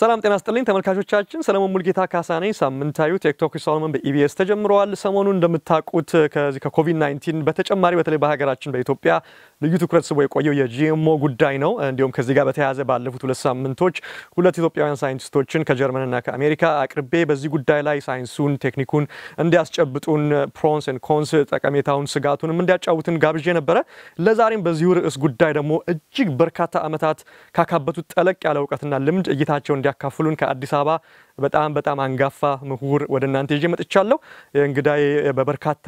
ሰላም ጤና ስጥልኝ ተመልካቾቻችን፣ ሰለሞን ሙልጌታ ካሳ ነኝ። ሳምንታዊ ቴክቶክ ሰሎሞን በኢቢኤስ ተጀምረዋል። ሰሞኑን እንደምታውቁት ከዚህ ከኮቪድ-19 በተጨማሪ በተለይ በሀገራችን በኢትዮጵያ ልዩ ትኩረት ስቦ የቆየው የጂኤምኦ ጉዳይ ነው። እንዲሁም ከዚህ ጋር በተያያዘ ባለፉት ሁለት ሳምንቶች ሁለት ኢትዮጵያውያን ሳይንቲስቶችን ከጀርመንና ከአሜሪካ አቅርቤ በዚህ ጉዳይ ላይ ሳይንሱን፣ ቴክኒኩን እንዲያስጨብጡን ፕሮንስን ኮንስ ጠቀሜታውን፣ ስጋቱንም እንዲያጫውትን ጋብዤ ነበረ። ለዛሬም በዚሁ ርዕስ ጉዳይ ደግሞ እጅግ በርካታ ዓመታት ካካበቱት ጠለቅ ያለ እውቀትና ልምድ እይታቸውን እንዲያካፍሉን ከአዲስ አበባ በጣም በጣም አንጋፋ ምሁር ወደ እናንተ ይዤ መጥቻለሁ። እንግዳይ በበርካታ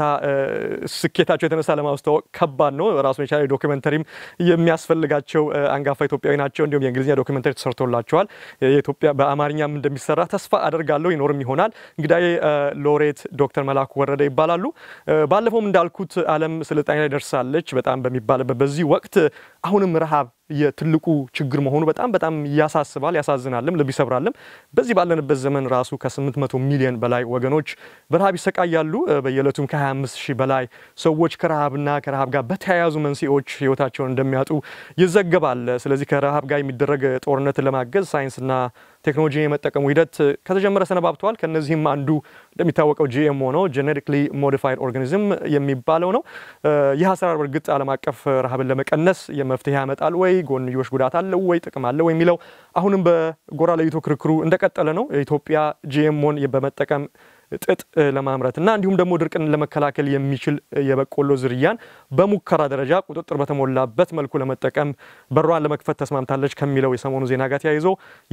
ስኬታቸው የተነሳ ለማስተዋወቅ ከባድ ነው። ራሱን የቻለ ዶክመንተሪም የሚያስፈልጋቸው አንጋፋ ኢትዮጵያዊ ናቸው። እንዲሁም የእንግሊዝኛ ዶክመንተሪ ተሰርቶላቸዋል። የኢትዮጵያ በአማርኛም እንደሚሰራ ተስፋ አደርጋለሁ። ይኖርም ይሆናል። እንግዳይ ሎሬት ዶክተር መላኩ ወረደ ይባላሉ። ባለፈውም እንዳልኩት ዓለም ስልጣኔ ላይ ደርሳለች በጣም በሚባልበት በዚህ ወቅት አሁንም ረሃብ የትልቁ ችግር መሆኑ በጣም በጣም ያሳስባል፣ ያሳዝናልም፣ ልብ ይሰብራልም። በዚህ ባለንበት ዘመን ራሱ ከ800 ሚሊዮን በላይ ወገኖች በረሃብ ይሰቃያሉ። በየዕለቱም ከ25 ሺህ በላይ ሰዎች ከረሃብና ከረሃብ ጋር በተያያዙ መንስኤዎች ህይወታቸውን እንደሚያጡ ይዘገባል። ስለዚህ ከረሃብ ጋር የሚደረግ ጦርነት ለማገዝ ሳይንስና ቴክኖሎጂ የመጠቀሙ ሂደት ከተጀመረ ሰነባብተዋል። ከነዚህም አንዱ እንደሚታወቀው ጂኤምኦ ነው፣ ጄኔቲክሊ ሞዲፋይድ ኦርጋኒዝም የሚባለው ነው። ይህ አሰራር በእርግጥ ዓለም አቀፍ ረሃብን ለመቀነስ የመፍትሄ ያመጣል ወይ፣ ጎንዮሽ ጉዳት አለው ወይ፣ ጥቅም አለው የሚለው አሁንም በጎራ ለይቶ ክርክሩ እንደቀጠለ ነው። ኢትዮጵያ ጂኤምኦን በመጠቀም ጥጥ ለማምረት እና እንዲሁም ደግሞ ድርቅን ለመከላከል የሚችል የበቆሎ ዝርያን በሙከራ ደረጃ ቁጥጥር በተሞላበት መልኩ ለመጠቀም በሯን ለመክፈት ተስማምታለች ከሚለው የሰሞኑ ዜና ጋር ተያይዞ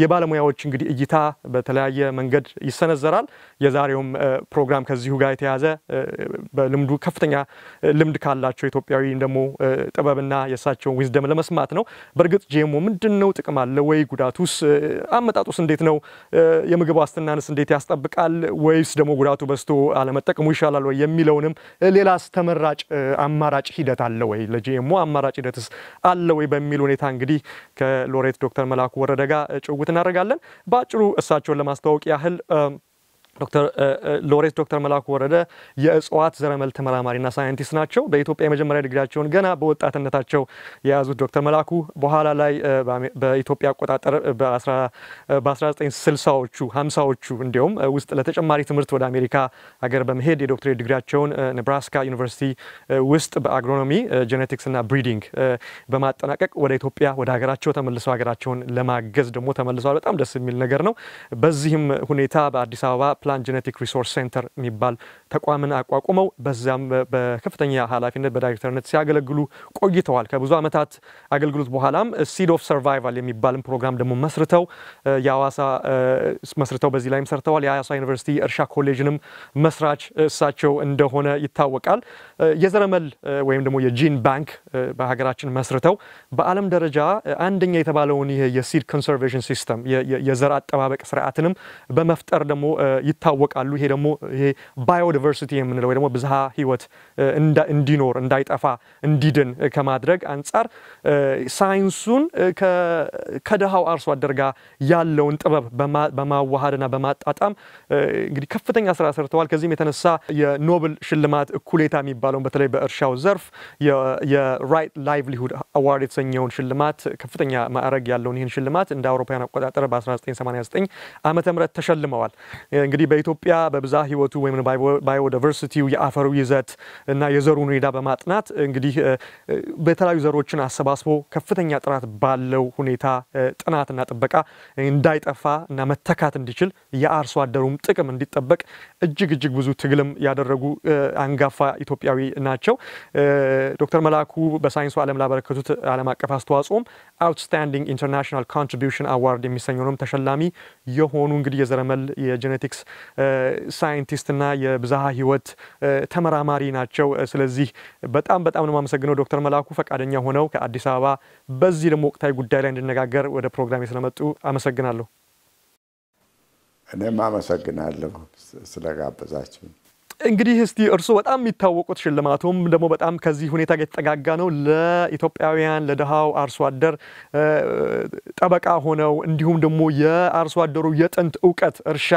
የባለሙያዎች እንግዲህ እይታ በተለያየ መንገድ ይሰነዘራል። የዛሬውም ፕሮግራም ከዚሁ ጋር የተያዘ በልምዱ ከፍተኛ ልምድ ካላቸው ኢትዮጵያዊ ደግሞ ጥበብና የእሳቸውን ዊዝደም ለመስማት ነው። በእርግጥ ጄሞ ምንድን ነው? ጥቅም አለ ወይ? ጉዳቱስ? አመጣጡስ እንዴት ነው? የምግብ ዋስትናንስ እንዴት ያስጠብቃል? ወይስ ደግሞ ደግሞ ጉዳቱ በስቶ አለመጠቀሙ ይሻላል ወይ የሚለውንም ሌላስ ተመራጭ አማራጭ ሂደት አለ ወይ ለጂኤሞ አማራጭ ሂደትስ አለ ወይ በሚል ሁኔታ እንግዲህ ከሎሬት ዶክተር መላኩ ወረደ ጋር ጭውውት እናደርጋለን። በአጭሩ እሳቸውን ለማስተዋወቅ ያህል ዶክተር ሎሬት ዶክተር መላኩ ወረደ የእጽዋት ዘረመል ተመራማሪና ሳይንቲስት ናቸው። በኢትዮጵያ የመጀመሪያ ድግሪያቸውን ገና በወጣትነታቸው የያዙት ዶክተር መላኩ በኋላ ላይ በኢትዮጵያ አቆጣጠር በ1960ዎቹ 50ዎቹ እንዲሁም ውስጥ ለተጨማሪ ትምህርት ወደ አሜሪካ ሀገር በመሄድ የዶክትሬት ዲግሪያቸውን ኔብራስካ ዩኒቨርሲቲ ውስጥ በአግሮኖሚ ጄኔቲክስ እና ብሪዲንግ በማጠናቀቅ ወደ ኢትዮጵያ ወደ ሀገራቸው ተመልሰው ሀገራቸውን ለማገዝ ደግሞ ተመልሰዋል። በጣም ደስ የሚል ነገር ነው። በዚህም ሁኔታ በአዲስ አበባ ፕላን ጄኔቲክ ሪሶርስ ሴንተር የሚባል ተቋምን አቋቁመው በዚያም በከፍተኛ ኃላፊነት በዳይሬክተርነት ሲያገለግሉ ቆይተዋል። ከብዙ ዓመታት አገልግሎት በኋላም ሲድ ኦፍ ሰርቫይቫል የሚባልን ፕሮግራም ደግሞ መስርተው የአዋሳ መስርተው በዚህ ላይም ሰርተዋል። የአዋሳ ዩኒቨርሲቲ እርሻ ኮሌጅንም መስራች እሳቸው እንደሆነ ይታወቃል። የዘረመል ወይም ደግሞ የጂን ባንክ በሀገራችን መስርተው በዓለም ደረጃ አንደኛ የተባለውን ይሄ የሲድ ኮንሰርቬሽን ሲስተም የዘር አጠባበቅ ስርዓትንም በመፍጠር ደግሞ ይታወቃሉ። ይሄ ደግሞ ይሄ ባዮዲቨርሲቲ የምንለው ወይ ደግሞ ብዝሃ ህይወት እንዲኖር እንዳይጠፋ እንዲድን ከማድረግ አንጻር ሳይንሱን ከድሃው አርሶ አደር ጋር ያለውን ጥበብ በማዋሃድና በማጣጣም እንግዲህ ከፍተኛ ስራ ሰርተዋል። ከዚህም የተነሳ የኖብል ሽልማት እኩሌታ የሚባለውን በተለይ በእርሻው ዘርፍ የራይት ላይቭሊሁድ አዋርድ የተሰኘውን ሽልማት ከፍተኛ ማዕረግ ያለውን ይህን ሽልማት እንደ አውሮፓውያን አቆጣጠር በ1989 ዓመተ ምህረት ተሸልመዋል። እንግዲህ በኢትዮጵያ በብዛ ህይወቱ ወይም ባዮዳይቨርሲቲው የአፈሩ ይዘት እና የዘሩ ሁኔታ በማጥናት እንግዲህ በተለያዩ ዘሮችን አሰባስቦ ከፍተኛ ጥራት ባለው ሁኔታ ጥናትና ጥበቃ እንዳይጠፋ እና መተካት እንዲችል የአርሶ አደሩም ጥቅም እንዲጠበቅ እጅግ እጅግ ብዙ ትግልም ያደረጉ አንጋፋ ኢትዮጵያዊ ናቸው። ዶክተር መላኩ በሳይንሱ ዓለም ላበረከቱት ዓለም አቀፍ አስተዋጽኦም አውትስታንዲንግ ኢንተርናሽናል ኮንትሪቢሽን አዋርድ የሚሰኘውንም ተሸላሚ የሆኑ እንግዲህ የዘረመል የጄኔቲክስ ሳይንቲስትና የብዝሃ ህይወት ተመራማሪ ናቸው። ስለዚህ በጣም በጣም ነው የማመሰግነው ዶክተር መላኩ ፈቃደኛ ሆነው ከአዲስ አበባ በዚህ ደግሞ ወቅታዊ ጉዳይ ላይ እንድነጋገር ወደ ፕሮግራም ስለመጡ አመሰግናለሁ። እኔም አመሰግናለሁ ስለጋበዛችሁ። እንግዲህ እስቲ እርስዎ በጣም የሚታወቁት ሽልማቱም ደግሞ በጣም ከዚህ ሁኔታ ጋር የተጠጋጋ ነው። ለኢትዮጵያውያን ለድሃው አርሶ አደር ጠበቃ ሆነው እንዲሁም ደግሞ የአርሶ አደሩ የጥንት እውቀት እርሻ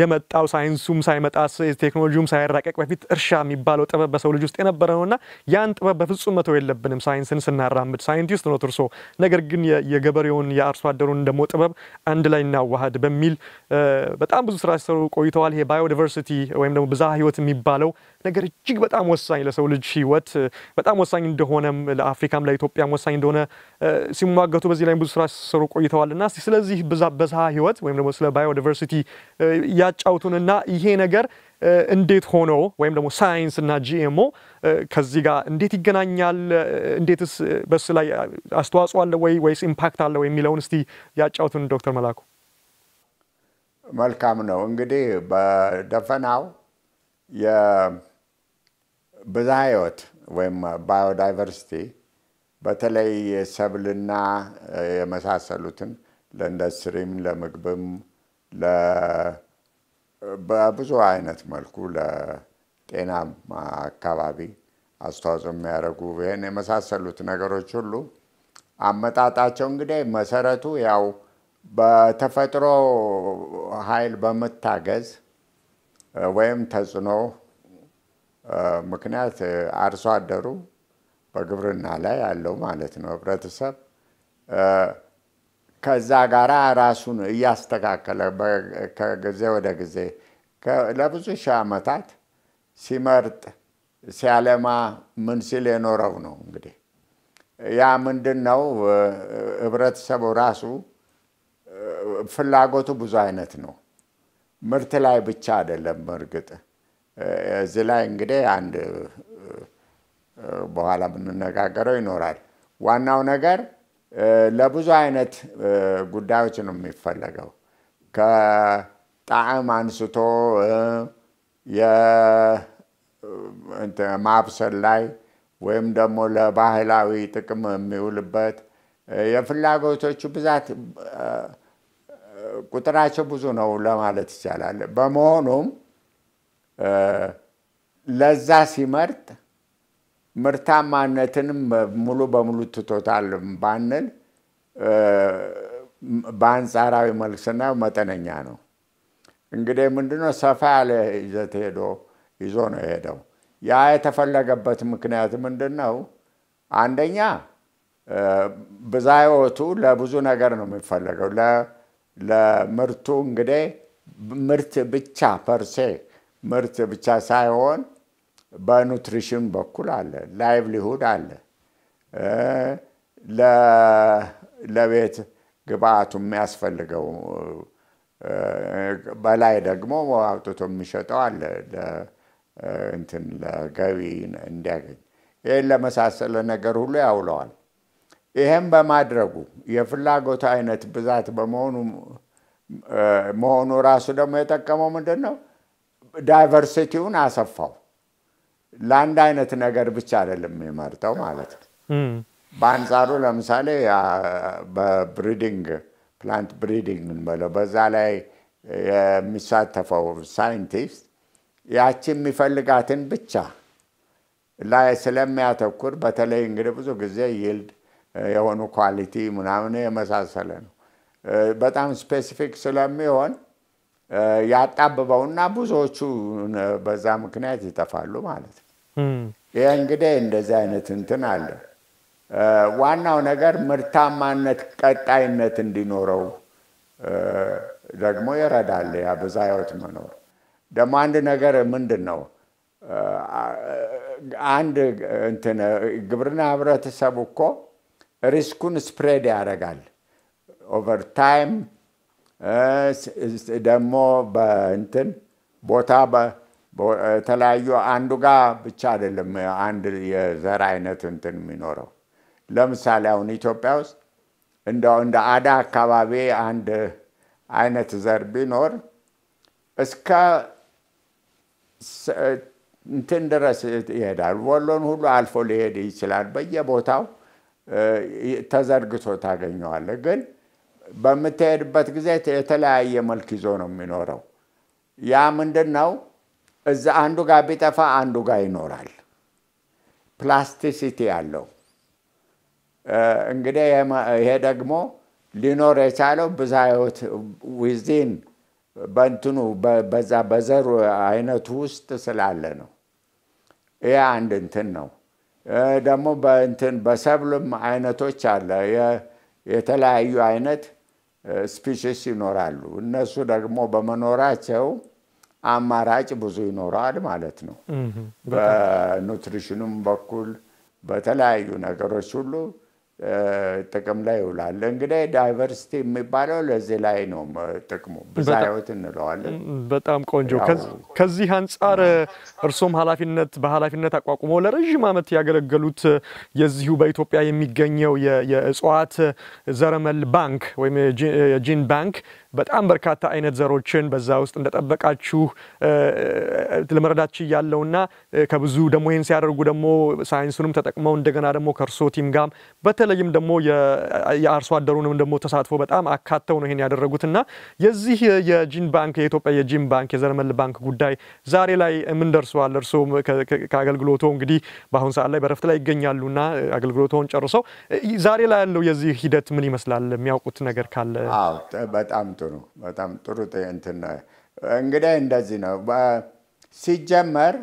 የመጣው ሳይንሱም ሳይመጣ ቴክኖሎጂውም ሳይራቀቅ በፊት እርሻ የሚባለው ጥበብ በሰው ልጅ ውስጥ የነበረ እና ያን ጥበብ በፍጹም መተው የለብንም። ሳይንስን ስናራምድ ሳይንቲስት ነው እርስዎ፣ ነገር ግን የገበሬውን የአርሶ አደሩን ደግሞ ጥበብ አንድ ላይ እናዋሃድ በሚል በጣም ብዙ ስራ ሲሰሩ ቆይተዋል። ይሄ ባዮዲቨርሲቲ ወይም ደግሞ ብዝሃ ህይወት የሚባለው ነገር እጅግ በጣም ወሳኝ ለሰው ልጅ ህይወት በጣም ወሳኝ እንደሆነም ለአፍሪካም ለኢትዮጵያም ወሳኝ እንደሆነ ሲሟገቱ በዚህ ላይ ብዙ ስራ ሲሰሩ ቆይተዋል እና ስለዚህ በዛ ህይወት ወይም ደግሞ ስለ ባዮዲቨርሲቲ ያጫውቱንና ይሄ ነገር እንዴት ሆኖ ወይም ደግሞ ሳይንስ እና ጂኤምኦ ከዚህ ጋር እንዴት ይገናኛል፣ እንዴትስ በሱ ላይ አስተዋጽኦ አለ ወይ ወይስ ኢምፓክት አለ ወይ የሚለውን እስቲ ያጫውቱን ዶክተር መላኩ። መልካም ነው እንግዲህ በደፈናው የብዛዮት ወይም ባዮዳይቨርሲቲ በተለይ የሰብልና የመሳሰሉትን ለኢንዱስትሪም ለምግብም በብዙ አይነት መልኩ ለጤና አካባቢ አስተዋጽኦ የሚያደርጉ ይህን የመሳሰሉት ነገሮች ሁሉ አመጣጣቸው እንግዲህ መሰረቱ ያው በተፈጥሮ ኃይል በመታገዝ ወይም ተጽዕኖ ምክንያት አርሶ አደሩ በግብርና ላይ ያለው ማለት ነው ህብረተሰብ ከዛ ጋራ ራሱን እያስተካከለ ከጊዜ ወደ ጊዜ ለብዙ ሺህ ዓመታት ሲመርጥ ሲያለማ ምን ሲል የኖረው ነው። እንግዲህ ያ ምንድን ነው? ህብረተሰቡ ራሱ ፍላጎቱ ብዙ አይነት ነው። ምርት ላይ ብቻ አይደለም። እርግጥ እዚህ ላይ እንግዲህ አንድ በኋላ የምንነጋገረው ይኖራል። ዋናው ነገር ለብዙ አይነት ጉዳዮች ነው የሚፈለገው። ከጣዕም አንስቶ ማብሰል ላይ ወይም ደግሞ ለባህላዊ ጥቅም የሚውልበት የፍላጎቶቹ ብዛት ቁጥራቸው ብዙ ነው ለማለት ይቻላል። በመሆኑም ለዛ ሲመርጥ ምርታማነትንም ሙሉ በሙሉ ትቶታል ባንል በአንጻራዊ መልክ ስናየው መጠነኛ ነው። እንግዲህ ምንድነው ሰፋ ያለ ይዘት ሄዶ ይዞ ነው የሄደው። ያ የተፈለገበት ምክንያት ምንድን ነው? አንደኛ ብዝሃ ለብዙ ነገር ነው የሚፈለገው። ለምርቱ እንግዲህ ምርት ብቻ ፐርሴ ምርት ብቻ ሳይሆን በኑትሪሽን በኩል አለ፣ ላይቭሊሁድ አለ፣ ለቤት ግብአቱ የሚያስፈልገው በላይ ደግሞ አውጥቶ የሚሸጠው አለ እንትን ለገቢ እንዲያገኝ ይህን ለመሳሰለ ነገር ሁሉ ያውለዋል። ይህም በማድረጉ የፍላጎት አይነት ብዛት በመሆኑ መሆኑ ራሱ ደግሞ የጠቀመው ምንድን ነው? ዳይቨርሲቲውን አሰፋው። ለአንድ አይነት ነገር ብቻ አይደለም የሚመርጠው ማለት ነው። በአንጻሩ ለምሳሌ በብሪዲንግ ፕላንት ብሪዲንግ እንበለው በዛ ላይ የሚሳተፈው ሳይንቲስት ያቺ የሚፈልጋትን ብቻ ላይ ስለሚያተኩር በተለይ እንግዲህ ብዙ ጊዜ ይልድ የሆኑ ኳሊቲ ምናምን የመሳሰለ ነው። በጣም ስፔሲፊክ ስለሚሆን ያጣብበውና ብዙዎቹ በዛ ምክንያት ይጠፋሉ ማለት ነው። ይህ እንግዲህ እንደዚህ አይነት እንትን አለ። ዋናው ነገር ምርታማነት፣ ቀጣይነት እንዲኖረው ደግሞ ይረዳል። ያ በዛ መኖር ደግሞ አንድ ነገር ምንድን ነው አንድ እንትን ግብርና ህብረተሰብ እኮ ሪስኩን ስፕሬድ ያደርጋል። ኦቨር ታይም ደግሞ በእንትን ቦታ በተለያዩ አንዱ ጋር ብቻ አይደለም አንድ የዘር አይነት እንትን የሚኖረው። ለምሳሌ አሁን ኢትዮጵያ ውስጥ እንደው እንደ አዳ አካባቢ አንድ አይነት ዘር ቢኖር እስከ እንትን ድረስ ይሄዳል። ወሎን ሁሉ አልፎ ሊሄድ ይችላል በየቦታው ተዘርግቶ ታገኘዋለ። ግን በምትሄድበት ጊዜ የተለያየ መልክ ይዞ ነው የሚኖረው። ያ ምንድን ነው? እዛ አንዱ ጋር ቢጠፋ አንዱ ጋር ይኖራል። ፕላስቲሲቲ አለው። እንግዲህ ይሄ ደግሞ ሊኖር የቻለው ብዛ ህይወት ዊዚን በእንትኑ በዛ በዘሩ አይነቱ ውስጥ ስላለ ነው። ይህ አንድ እንትን ነው። ደግሞ በእንትን በሰብልም አይነቶች አለ። የተለያዩ አይነት ስፒሽስ ይኖራሉ። እነሱ ደግሞ በመኖራቸው አማራጭ ብዙ ይኖረዋል ማለት ነው። በኑትሪሽኑም በኩል በተለያዩ ነገሮች ሁሉ ጥቅም ላይ ይውላል። እንግዲህ ዳይቨርሲቲ የሚባለው ለዚህ ላይ ነው ጥቅሙ፣ ብዝሃ እንለዋለን። በጣም ቆንጆ። ከዚህ አንጻር እርስም ኃላፊነት በኃላፊነት አቋቁመው ለረዥም ዓመት ያገለገሉት የዚሁ በኢትዮጵያ የሚገኘው የእጽዋት ዘረመል ባንክ ወይም የጂን ባንክ በጣም በርካታ አይነት ዘሮችን በዛ ውስጥ እንደጠበቃችሁ ለመረዳት ያለውና ከብዙ ደግሞ ይህን ሲያደርጉ ደግሞ ሳይንሱንም ተጠቅመው እንደገና ደግሞ ከእርሶ ቲም ጋም በተለይም ደግሞ የአርሶ አደሩንም ደግሞ ተሳትፎ በጣም አካተው ነው ይሄን ያደረጉትና የዚህ የጂን ባንክ የኢትዮጵያ የጂን ባንክ የዘረመል ባንክ ጉዳይ ዛሬ ላይ ምን ደርሰዋል? እርሶ ከአገልግሎቶ እንግዲህ በአሁን ሰዓት ላይ በረፍት ላይ ይገኛሉና አገልግሎቶን ጨርሰው ዛሬ ላይ ያለው የዚህ ሂደት ምን ይመስላል? የሚያውቁት ነገር ካለ በጣም እንትኑ በጣም ጥሩ እንትን እንግዲህ እንደዚህ ነው። ሲጀመር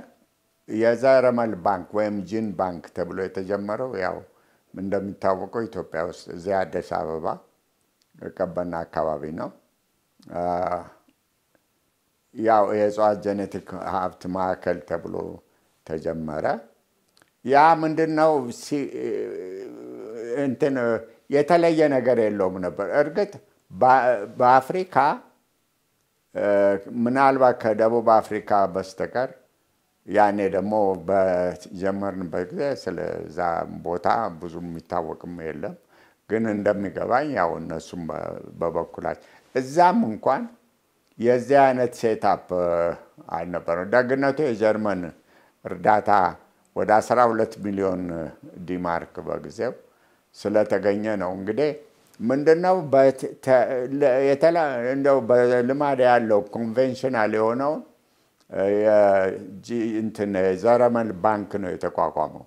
የዘረመል ባንክ ወይም ጂን ባንክ ተብሎ የተጀመረው ያው እንደሚታወቀው ኢትዮጵያ ውስጥ እዚህ አዲስ አበባ ቀበና አካባቢ ነው። ያው የእጽዋት ጄኔቲክ ሀብት ማዕከል ተብሎ ተጀመረ። ያ ምንድን ነው እንትን የተለየ ነገር የለውም ነበር እርግጥ በአፍሪካ ምናልባት ከደቡብ አፍሪካ በስተቀር ያኔ ደግሞ በጀመርንበት ጊዜ ስለዛ ቦታ ብዙ የሚታወቅም የለም። ግን እንደሚገባኝ ያው እነሱም በበኩላቸው እዛም እንኳን የዚህ አይነት ሴታፕ አልነበረም። ደግነቱ የጀርመን እርዳታ ወደ 12 ሚሊዮን ዲማርክ በጊዜው ስለተገኘ ነው እንግዲህ ምንድነው እንደው በልማድ ያለው ኮንቬንሽናል የሆነው እንትን የዘረመል ባንክ ነው የተቋቋመው።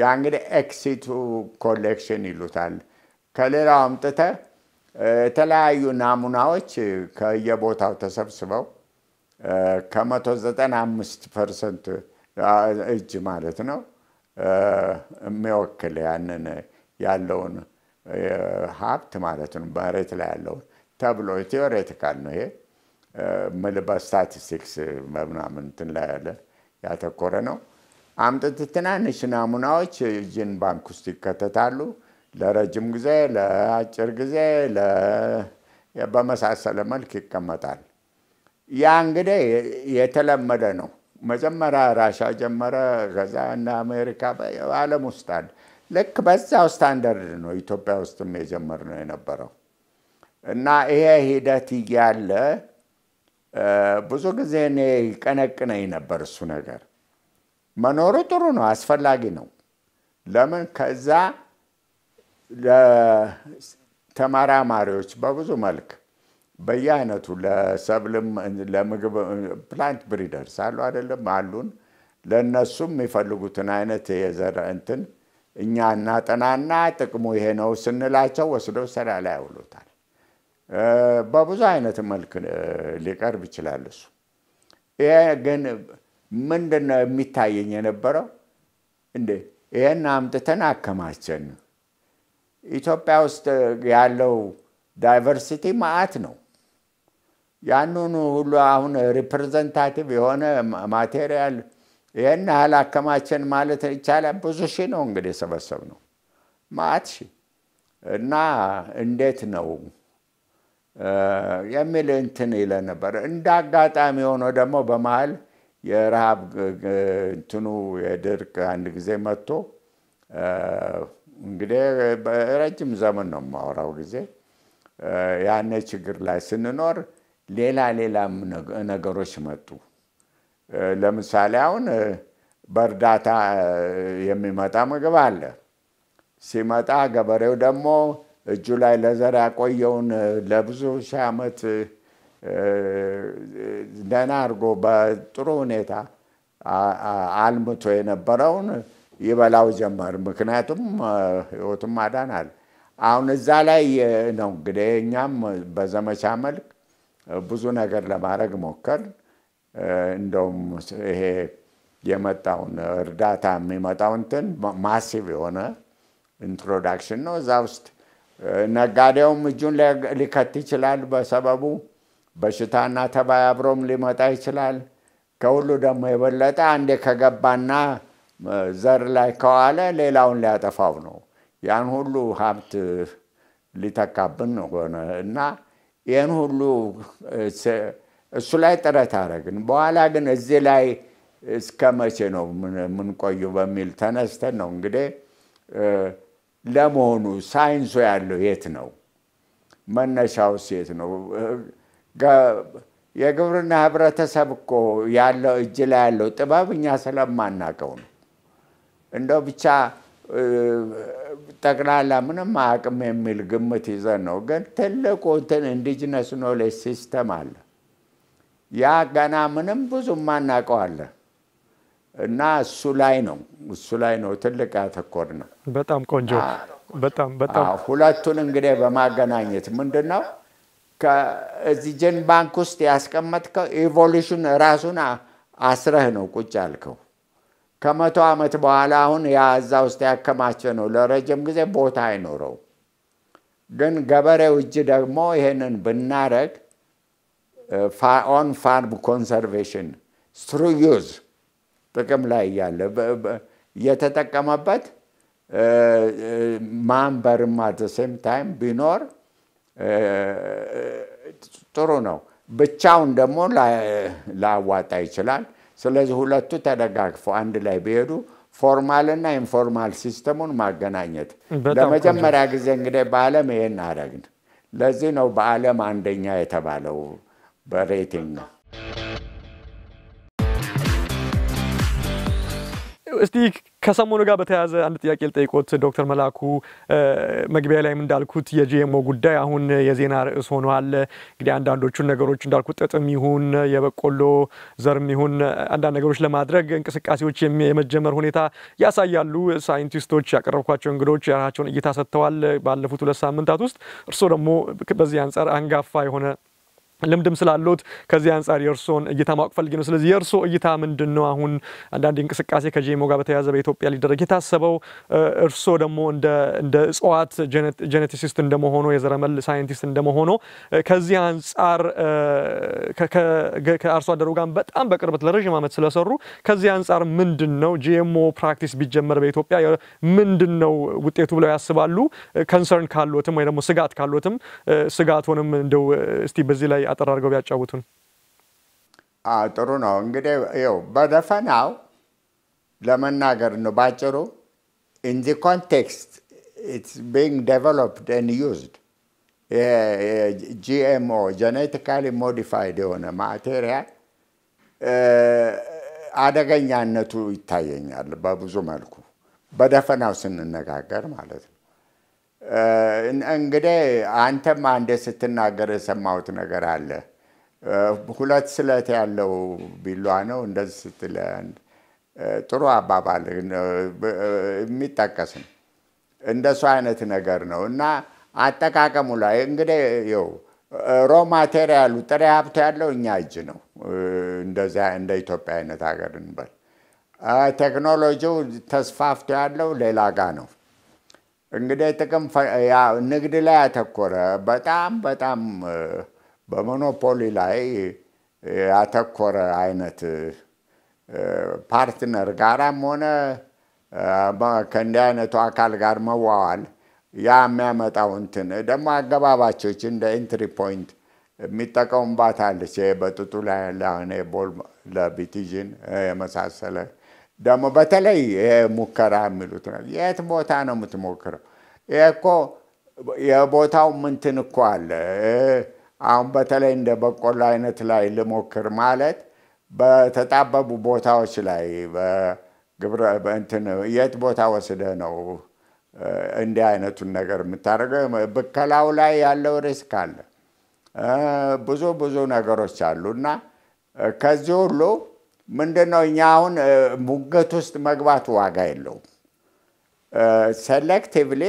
ያ እንግዲህ ኤክሲቱ ኮሌክሽን ይሉታል። ከሌላው አምጥተ የተለያዩ ናሙናዎች ከየቦታው ተሰብስበው ከመቶ ዘጠና አምስት ፐርሰንት እጅ ማለት ነው የሚወክል ያንን ያለውን ሀብት ማለት ነው መሬት ላይ ያለውን ተብሎ ቴዎሬቲካል ነው ይሄ ምልህ ስታቲስቲክስ በምናምን እንትን ላይ ያለ ያተኮረ ነው። አምጥት ትናንሽ ናሙናዎች ጅን ባንክ ውስጥ ይከተታሉ። ለረጅም ጊዜ፣ ለአጭር ጊዜ በመሳሰለ መልክ ይቀመጣል። ያ እንግዲህ የተለመደ ነው። መጀመሪያ ራሻ ጀመረ፣ ከዛ እና አሜሪካ ዓለም ውስጥ አለ። ልክ በዛው ስታንዳርድ ነው ኢትዮጵያ ውስጥም የጀመር ነው የነበረው እና ይሄ ሂደት እያለ ብዙ ጊዜ እኔ ይቀነቅነኝ ነበር እሱ ነገር። መኖሩ ጥሩ ነው፣ አስፈላጊ ነው። ለምን ከዛ ለተመራማሪዎች በብዙ መልክ በየአይነቱ ለሰብልም ለምግብ ፕላንት ብሪደርስ አሉ አይደለም አሉን። ለእነሱም የሚፈልጉትን አይነት የዘር እንትን እኛ እናጠናና ጥቅሙ ይሄ ነው ስንላቸው ወስደው ስራ ላይ ያውሉታል። በብዙ አይነት መልክ ሊቀርብ ይችላል እሱ። ይሄ ግን ምንድን ነው የሚታየኝ የነበረው እንዴ ይህን አምጥተን አከማቸን። ኢትዮጵያ ውስጥ ያለው ዳይቨርሲቲ ማአት ነው። ያንኑ ሁሉ አሁን ሪፕሬዘንታቲቭ የሆነ ማቴሪያል ይህን ያህል አከማቸን ማለት ይቻላል። ብዙ ሺህ ነው እንግዲህ የሰበሰብ ነው ማት ሺህ እና እንዴት ነው የሚል እንትን ይለ ነበር። እንደ አጋጣሚ ሆኖ ደግሞ በመሀል የረሃብ እንትኑ የድርቅ አንድ ጊዜ መጥቶ እንግዲህ ረጅም ዘመን ነው የማወራው ጊዜ ያነ ችግር ላይ ስንኖር ሌላ ሌላ ነገሮች መጡ። ለምሳሌ አሁን በእርዳታ የሚመጣ ምግብ አለ። ሲመጣ ገበሬው ደግሞ እጁ ላይ ለዘር ያቆየውን ለብዙ ሺህ ዓመት ደህና አድርጎ በጥሩ ሁኔታ አልምቶ የነበረውን ይበላው ጀመር። ምክንያቱም ህይወቱም ማዳን አለ። አሁን እዛ ላይ ነው እንግዲህ እኛም በዘመቻ መልክ ብዙ ነገር ለማድረግ ሞከር እንደውም ይሄ የመጣውን እርዳታ የሚመጣው እንትን ማሲቭ የሆነ ኢንትሮዳክሽን ነው። እዛ ውስጥ ነጋዴውም እጁን ሊከት ይችላል። በሰበቡ በሽታና ተባይ አብሮም ሊመጣ ይችላል። ከሁሉ ደግሞ የበለጠ አንዴ ከገባና ዘር ላይ ከዋለ ሌላውን ሊያጠፋው ነው። ያን ሁሉ ሀብት ሊተካብን ሆነ እና ይህን ሁሉ እሱ ላይ ጥረት አደረግን። በኋላ ግን እዚህ ላይ እስከ መቼ ነው የምንቆዩ በሚል ተነስተን ነው እንግዲህ ለመሆኑ ሳይንሱ ያለው የት ነው? መነሻውስ የት ነው? የግብርና ህብረተሰብ እኮ ያለው እጅ ላይ ያለው ጥበብ እኛ ስለማናቀው ነው። እንደው ብቻ ጠቅላላ ምንም አቅም የሚል ግምት ይዘን ነው። ግን ትልቁ እንትን ኢንዲጂነስ ኖሌጅ ሲስተም አለ ያ ገና ምንም ብዙ ማናቀዋለን እና እሱ ላይ ነው እሱ ላይ ነው ትልቅ ያተኮር ነው። በጣም ቆንጆ። በጣም በጣም ሁለቱን እንግዲህ በማገናኘት ምንድን ነው ከዚህ ጀን ባንክ ውስጥ ያስቀመጥከው ኢቮሉሽን ራሱን አስረህ ነው ቁጭ ያልከው። ከመቶ ዓመት በኋላ አሁን ያዛ ውስጥ ያከማቸ ነው ለረጅም ጊዜ ቦታ አይኖረው። ግን ገበሬው እጅ ደግሞ ይሄንን ብናረግ on ፋርም ኮንሰርቬሽን ስሩ ዩዝ ጥቅም ላይ እያለ የተጠቀመበት ማንበርም አት ሴም ታይም ቢኖር ጥሩ ነው። ብቻውን ደግሞ ላዋጣ ይችላል። ስለዚህ ሁለቱ ተደጋግፈው አንድ ላይ ቢሄዱ ፎርማልና ኢንፎርማል ሲስተሙን ማገናኘት ለመጀመሪያ ጊዜ እንግዲህ በዓለም ይሄን አደረግን። ለዚህ ነው በዓለም አንደኛ የተባለው። በሬቲንግ ነው። እስቲ ከሰሞኑ ጋር በተያያዘ አንድ ጥያቄ ልጠይቆት ዶክተር መላኩ መግቢያ ላይም እንዳልኩት የጂኤምኦ ጉዳይ አሁን የዜና ርዕስ ሆኗል። እንግዲህ አንዳንዶቹን ነገሮች እንዳልኩት ጥጥም ይሁን የበቆሎ ዘርም ይሁን አንዳንድ ነገሮች ለማድረግ እንቅስቃሴዎች የመጀመር ሁኔታ ያሳያሉ። ሳይንቲስቶች ያቀረብኳቸው እንግዶች የራሳቸውን እይታ ሰጥተዋል ባለፉት ሁለት ሳምንታት ውስጥ። እርስዎ ደግሞ በዚህ አንጻር አንጋፋ የሆነ ልምድም ስላሉት ከዚህ አንጻር የእርስዎን እይታ ማወቅ ፈልጌ ነው። ስለዚህ የእርስዎ እይታ ምንድን ነው? አሁን አንዳንድ እንቅስቃሴ ከጄሞ ጋር በተያያዘ በኢትዮጵያ ሊደረግ የታሰበው እርስዎ ደግሞ እንደ እጽዋት ጄኔቲሲስት እንደመሆኖ የዘረመል ሳይንቲስት እንደመሆኖ ከዚህ አንጻር ከአርሶ አደሩ ጋር በጣም በቅርበት ለረዥም ዓመት ስለሰሩ ከዚህ አንጻር ምንድን ነው ጂኤሞ ፕራክቲስ ቢጀመር በኢትዮጵያ ምንድን ነው ውጤቱ ብለው ያስባሉ? ከንሰርን ካሎትም ወይ ደግሞ ስጋት ካሎትም ሆንም እንደው እስቲ በዚህ ላይ አጠር አድርገው ቢያጫውቱን። ጥሩ ነው እንግዲህ ይኸው በደፈናው ለመናገር ነው ባጭሩ ኢን ዚ ኮንቴክስት ኢትስ ቢንግ ዴቨሎፕድ ኤንድ ዩዝድ ጂኤምኦ ጄኔቲካሊ ሞዲፋይድ የሆነ ማቴሪያል አደገኛነቱ ይታየኛል በብዙ መልኩ በደፈናው ስንነጋገር ማለት ነው። እንግዲህ አንተም አንዴ ስትናገር የሰማሁት ነገር አለ። ሁለት ስለት ያለው ቢሏ ነው እንደዚህ ስትለ ጥሩ አባባል የሚጠቀስ ነው። እንደሱ አይነት ነገር ነው እና አጠቃቀሙ ላይ እንግዲህ ይኸው ሮ ማቴሪያሉ ጥሬ ሀብቱ ያለው እኛ እጅ ነው። እንደዚያ እንደ ኢትዮጵያ አይነት ሀገር እንበል። ቴክኖሎጂው ተስፋፍቶ ያለው ሌላ ጋ ነው። እንግዲህ ጥቅም ንግድ ላይ ያተኮረ በጣም በጣም በሞኖፖሊ ላይ ያተኮረ አይነት ፓርትነር ጋራም ሆነ ከእንዲህ አይነቱ አካል ጋር መዋዋል ያ የሚያመጣው እንትን ደግሞ አገባባቾች እንደ ኢንትሪ ፖይንት የሚጠቀሙባታለች። አለች። በጥጡ ላይ ለሆነ ቦል ለቢቲዥን የመሳሰለ ደግሞ በተለይ ሙከራ የሚሉት ነው። የት ቦታ ነው የምትሞክረው? ይህ እኮ የቦታው ምንትን እኮ አለ። አሁን በተለይ እንደ በቆሎ አይነት ላይ ልሞክር ማለት በተጣበቡ ቦታዎች ላይ በግብረ እንትን የት ቦታ ወስደ ነው እንዲህ አይነቱን ነገር የምታደርገው? ብከላው ላይ ያለው ሪስክ አለ። ብዙ ብዙ ነገሮች አሉ እና ከዚህ ሁሉ ምንድን ነው እኛ አሁን ሙገት ውስጥ መግባት ዋጋ የለውም። ሴሌክቲቭሊ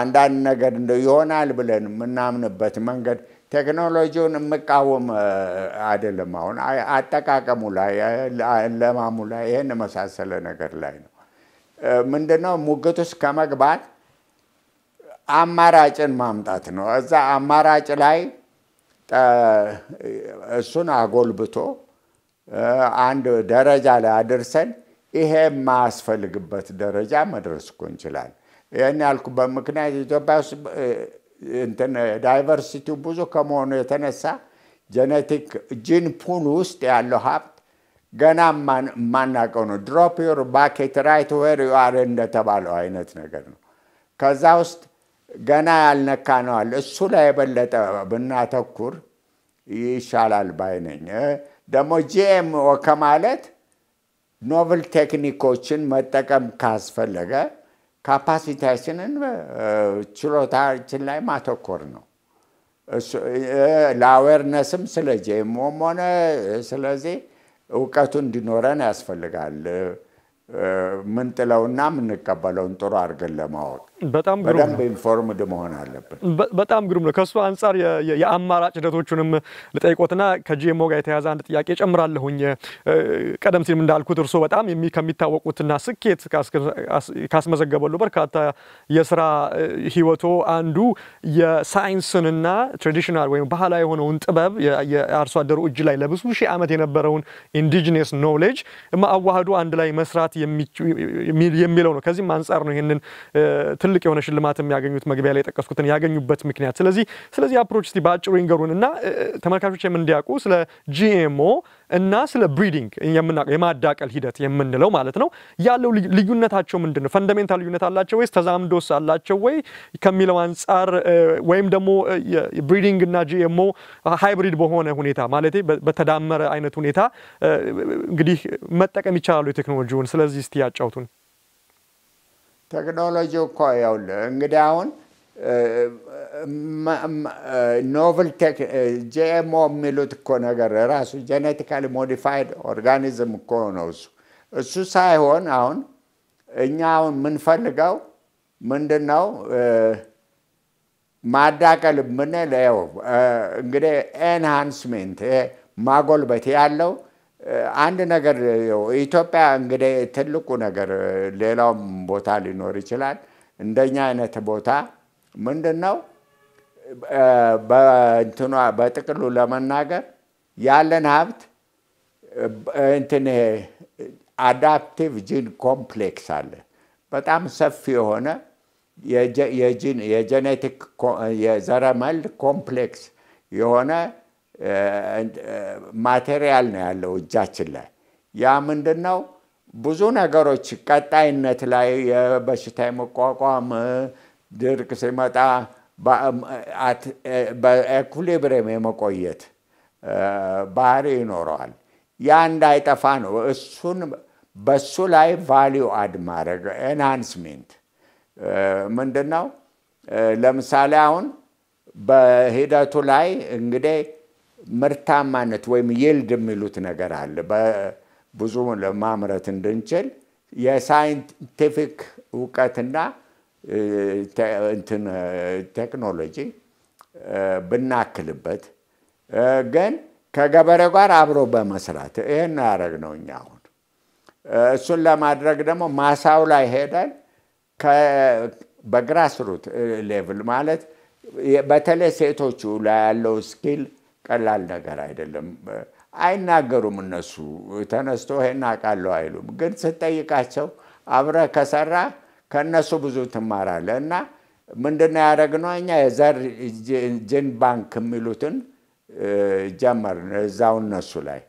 አንዳንድ ነገር እንደ ይሆናል ብለን የምናምንበት መንገድ ቴክኖሎጂውን የምቃወም አይደለም። አሁን አጠቃቀሙ ላይ ለማሙ ላይ ይህን የመሳሰለ ነገር ላይ ነው ምንድነው ሙግት ውስጥ ከመግባት አማራጭን ማምጣት ነው። እዛ አማራጭ ላይ እሱን አጎልብቶ አንድ ደረጃ ላይ አድርሰን ይሄ የማያስፈልግበት ደረጃ መድረስ እኮ እንችላል። ይህን ያልኩበት ምክንያት ኢትዮጵያ ውስጥ እንትን ዳይቨርሲቲው ብዙ ከመሆኑ የተነሳ ጄኔቲክ ጂን ፑል ውስጥ ያለው ሀብት ገና የማናውቀው ነው። ድሮፕ ዩር ባኬት ራይት ዌር ዩ አር እንደተባለው አይነት ነገር ነው። ከዛ ውስጥ ገና ያልነካ ነዋል። እሱ ላይ የበለጠ ብናተኩር ይሻላል ባይነኝ። ደግሞ ጂኤምኦ ከማለት ኖቭል ቴክኒኮችን መጠቀም ካስፈለገ ካፓሲቲያችንን ችሎታችን ላይ ማተኮር ነው። ለአዌርነስም ስለ ጂኤምኦም ሆነ ስለዚህ እውቀቱ እንዲኖረን ያስፈልጋል። ምንጥለውና ምንቀበለውን ጥሩ አድርገን ለማወቅ በጣም በደንብ ኢንፎርምድ መሆን አለብን። በጣም ግሩም ነው። ከእሱ አንጻር የአማራጭ ሂደቶቹንም ልጠይቆትና ከጂኤምኦ ጋር የተያዘ አንድ ጥያቄ ጨምራለሁኝ። ቀደም ሲልም እንዳልኩት እርስዎ በጣም ከሚታወቁትና ስኬት ካስመዘገበሉ በርካታ የስራ ህይወቶ አንዱ የሳይንስንና ትራዲሽናል ወይም ባህላዊ የሆነውን ጥበብ የአርሶ አደሩ እጅ ላይ ለብዙ ሺህ ዓመት የነበረውን ኢንዲጂነስ ኖሌጅ አዋህዶ አንድ ላይ መስራት የሚለው ነው። ከዚህም አንጻር ነው ይህንን ትልቅ የሆነ ሽልማት የሚያገኙት መግቢያ ላይ የጠቀስኩትን ያገኙበት ምክንያት። ስለዚህ ስለዚህ አፕሮች እስቲ በአጭሩ ይንገሩን እና ተመልካቾች የምንዲያውቁ ስለ ጂኤምኦ እና ስለ ብሪዲንግ የማዳቀል ሂደት የምንለው ማለት ነው ያለው ልዩነታቸው ምንድን ነው? ፈንዳሜንታል ልዩነት አላቸው ወይስ ተዛምዶስ አላቸው ወይ ከሚለው አንጻር ወይም ደግሞ ብሪዲንግ እና ጂኤምኦ ሃይብሪድ በሆነ ሁኔታ ማለት በተዳመረ አይነት ሁኔታ እንግዲህ መጠቀም ይቻላሉ የቴክኖሎጂውን። ስለዚህ እስቲ ያጫውቱን። ቴክኖሎጂ እኮ ይኸውልህ እንግዲህ አሁን ኖቨል ጂኤምኦ የሚሉት እኮ ነገር ራሱ ጄኔቲካሊ ሞዲፋይድ ኦርጋኒዝም እኮ ነው እሱ እሱ ሳይሆን አሁን እኛ አሁን የምንፈልገው ምንድን ነው ማዳቀል ው እንግዲህ ኤንሃንስሜንት ማጎልበት ያለው አንድ ነገር ኢትዮጵያ እንግዲህ ትልቁ ነገር ሌላውም ቦታ ሊኖር ይችላል። እንደኛ አይነት ቦታ ምንድን ነው በእንትኗ በጥቅሉ ለመናገር ያለን ሀብት እንትን አዳፕቲቭ ጂን ኮምፕሌክስ አለ። በጣም ሰፊ የሆነ የጄኔቲክ የዘረመል ኮምፕሌክስ የሆነ ማቴሪያል ነው ያለው እጃችን ላይ። ያ ምንድን ነው? ብዙ ነገሮች ቀጣይነት ላይ የበሽታ የመቋቋም ድርቅ ሲመጣ በኤኩሊብሬም የመቆየት ባህሪ ይኖረዋል። ያ እንዳይጠፋ ነው። እሱን በሱ ላይ ቫሊዩ አድ ማድረግ ኤንሃንስሜንት ምንድን ነው? ለምሳሌ አሁን በሂደቱ ላይ እንግዲህ ምርታማነት ወይም ይልድ የሚሉት ነገር አለ። ብዙ ለማምረት እንድንችል የሳይንቲፊክ እውቀትና ቴክኖሎጂ ብናክልበት ግን ከገበሬው ጋር አብሮ በመስራት ይህን ያደረግ ነው እኛ አሁን። እሱን ለማድረግ ደግሞ ማሳው ላይ ሄደን በግራስሩት ሌቭል ማለት በተለይ ሴቶቹ ላይ ያለው ስኪል ቀላል ነገር አይደለም። አይናገሩም እነሱ ተነስቶ ይሄን አውቃለሁ አይሉም። ግን ስጠይቃቸው አብረህ ከሰራ ከእነሱ ብዙ ትማራለህ እና ምንድነው ያደረግነው እኛ የዘር ጅን ባንክ የሚሉትን ጀመርን እዛው እነሱ ላይ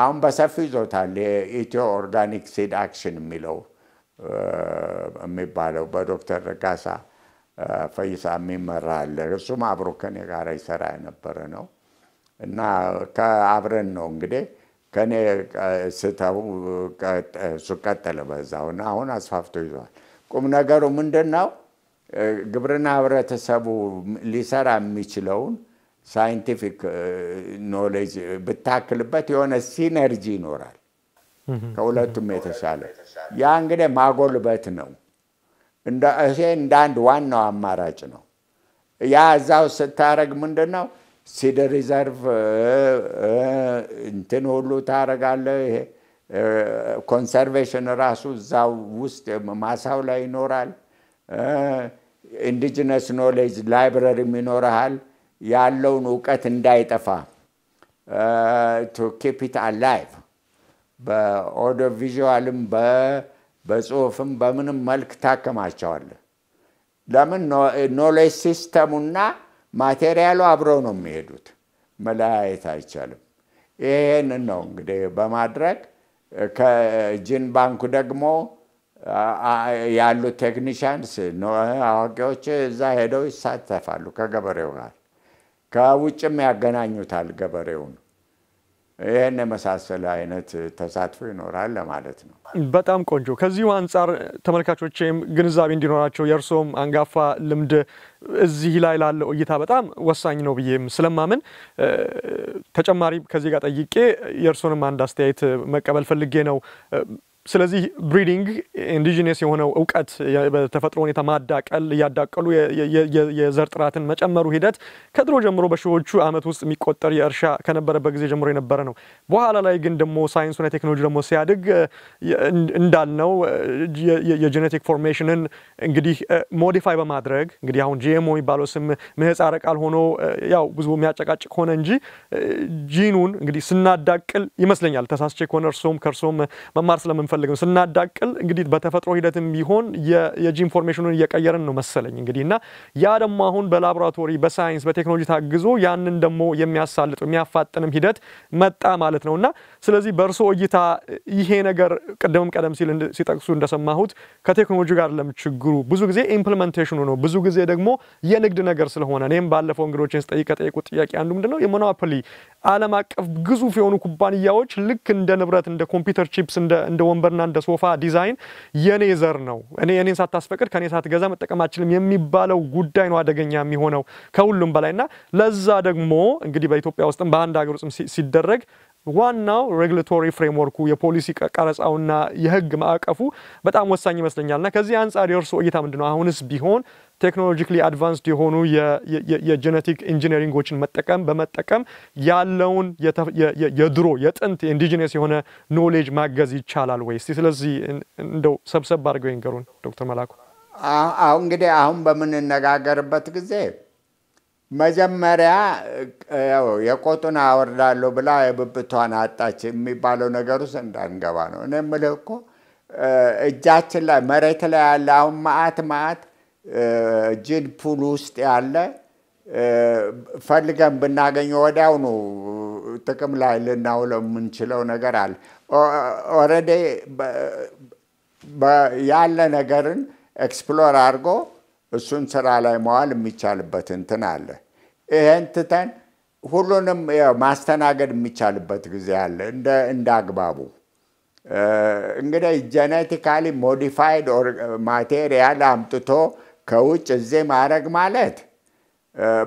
አሁን በሰፊ ይዞታል። የኢትዮ ኦርጋኒክ ሲድ አክሽን የሚለው የሚባለው በዶክተር ረጋሳ ፈይሳ የሚመራ አለ። እሱም አብሮ ከኔ ጋር ይሰራ የነበረ ነው። እና ከአብረን ነው እንግዲህ ከኔ ስተው እሱ ቀጠለ በዛውና አሁን አስፋፍቶ ይዘዋል። ቁም ነገሩ ምንድን ነው? ግብርና ህብረተሰቡ ሊሰራ የሚችለውን ሳይንቲፊክ ኖሌጅ ብታክልበት የሆነ ሲነርጂ ይኖራል። ከሁለቱም የተሻለ ያ እንግዲህ ማጎልበት ነው። ይሄ እንደ አንድ ዋናው አማራጭ ነው። ያ እዛው ስታደረግ ምንድን ነው ሲደ ሪዘርቭ እንትን ሁሉ ታደርጋለህ። ይሄ ኮንሰርቬሽን ራሱ እዛው ውስጥ ማሳው ላይ ይኖራል። ኢንዲጅነስ ኖሌጅ ላይብረሪም ይኖርሃል። ያለውን እውቀት እንዳይጠፋ ቱ ኪፕ ኢት አላይቭ በኦዲዮ ቪዥዋልም በጽሁፍም በምንም መልክ ታከማቸዋለህ። ለምን ኖሌጅ ሲስተሙና ማቴሪያሉ አብረው ነው የሚሄዱት፣ መለያየት አይቻልም። ይህን ነው እንግዲህ በማድረግ ከጂን ባንኩ ደግሞ ያሉት ቴክኒሽያንስ አዋቂዎች እዛ ሄደው ይሳተፋሉ ከገበሬው ጋር ከውጭም ያገናኙታል ገበሬውን ይህን የመሳሰለ አይነት ተሳትፎ ይኖራል ለማለት ነው። በጣም ቆንጆ። ከዚሁ አንጻር ተመልካቾችም ግንዛቤ እንዲኖራቸው የእርስዎም አንጋፋ ልምድ እዚህ ላይ ላለው እይታ በጣም ወሳኝ ነው ብዬም ስለማምን ተጨማሪ ከዚህ ጋር ጠይቄ የእርስዎንም አንድ አስተያየት መቀበል ፈልጌ ነው። ስለዚህ ብሪዲንግ ኢንዲጂነስ የሆነው እውቀት በተፈጥሮ ሁኔታ ማዳቀል እያዳቀሉ የዘር ጥራትን መጨመሩ ሂደት ከድሮ ጀምሮ በሺዎቹ ዓመት ውስጥ የሚቆጠር የእርሻ ከነበረበት ጊዜ ጀምሮ የነበረ ነው። በኋላ ላይ ግን ደግሞ ሳይንሱና ቴክኖሎጂ ደግሞ ሲያድግ እንዳልነው የጄኔቲክ ፎርሜሽንን እንግዲህ ሞዲፋይ በማድረግ እንግዲህ አሁን ጂኤሞ የሚባለው ስም ምህፃረ ቃል ሆኖ ያው ብዙ የሚያጨቃጭቅ ሆነ እንጂ ጂኑን እንግዲህ ስናዳቅል ይመስለኛል ተሳስቼ ከሆነ እርሶም ከእርሶም መማር ስለምን ነው። ስናዳቅል እንግዲህ በተፈጥሮ ሂደትም ቢሆን የጂን ኢንፎርሜሽኑን እየቀየርን ነው መሰለኝ እንግዲህ እና ያ ደግሞ አሁን በላቦራቶሪ በሳይንስ በቴክኖሎጂ ታግዞ ያንን ደግሞ የሚያሳልጥ የሚያፋጥንም ሂደት መጣ ማለት ነው እና ስለዚህ በእርሶ እይታ ይሄ ነገር ቅድምም ቀደም ሲል ሲጠቅሱ እንደሰማሁት ከቴክኖሎጂ ጋር ለምችግሩ ብዙ ጊዜ ኢምፕሊመንቴሽኑ ነው፣ ብዙ ጊዜ ደግሞ የንግድ ነገር ስለሆነ እኔም ባለፈው እንግዶችን ስጠይቅ የጠየቁት ጥያቄ አንዱ ምንድነው የሞኖፖሊ ዓለም አቀፍ ግዙፍ የሆኑ ኩባንያዎች ልክ እንደ ንብረት እንደ ኮምፒውተር ቺፕስ እንደ ወንበርና እንደ ሶፋ ዲዛይን የኔ ዘር ነው እኔ የኔን ሳታስፈቅድ ከኔ ሳትገዛ መጠቀም አችልም የሚባለው ጉዳይ ነው አደገኛ የሚሆነው ከሁሉም በላይና ለዛ ደግሞ እንግዲህ በኢትዮጵያ ውስጥም በአንድ ሀገር ውስጥም ሲደረግ ዋናው ሬጉላቶሪ ፍሬምወርኩ የፖሊሲ ቀረጻውና የህግ ማዕቀፉ በጣም ወሳኝ ይመስለኛልና ከዚህ አንጻር የእርስዎ እይታ ምንድነው? አሁንስ ቢሆን ቴክኖሎጂካሊ አድቫንስድ የሆኑ የጄኔቲክ ኢንጂነሪንጎችን መጠቀም በመጠቀም ያለውን የድሮ የጥንት ኢንዲጂነስ የሆነ ኖሌጅ ማገዝ ይቻላል ወይ? ስለዚህ እንደው ሰብሰብ አድርገው ይንገሩን ዶክተር መላኩ። አሁን እንግዲህ አሁን በምንነጋገርበት ጊዜ መጀመሪያ የቆጡን አወርዳለሁ ብላ የብብቷን አጣች የሚባለው ነገር ውስጥ እንዳንገባ ነው። እኔ የምልህ እኮ እጃችን ላይ መሬት ላይ ያለ አሁን መዓት መዓት ጅን ፑል ውስጥ ያለ ፈልገን ብናገኘ ወዲያውኑ ጥቅም ላይ ልናውለው የምንችለው ነገር አለ። ኦልሬዲ ያለ ነገርን ኤክስፕሎር አድርጎ እሱን ስራ ላይ መዋል የሚቻልበት እንትን አለ። ይሄን ትተን ሁሉንም ማስተናገድ የሚቻልበት ጊዜ አለ እንደ አግባቡ። እንግዲህ ጄኔቲካሊ ሞዲፋይድ ማቴሪያል አምጥቶ ከውጭ እዜ ማድረግ ማለት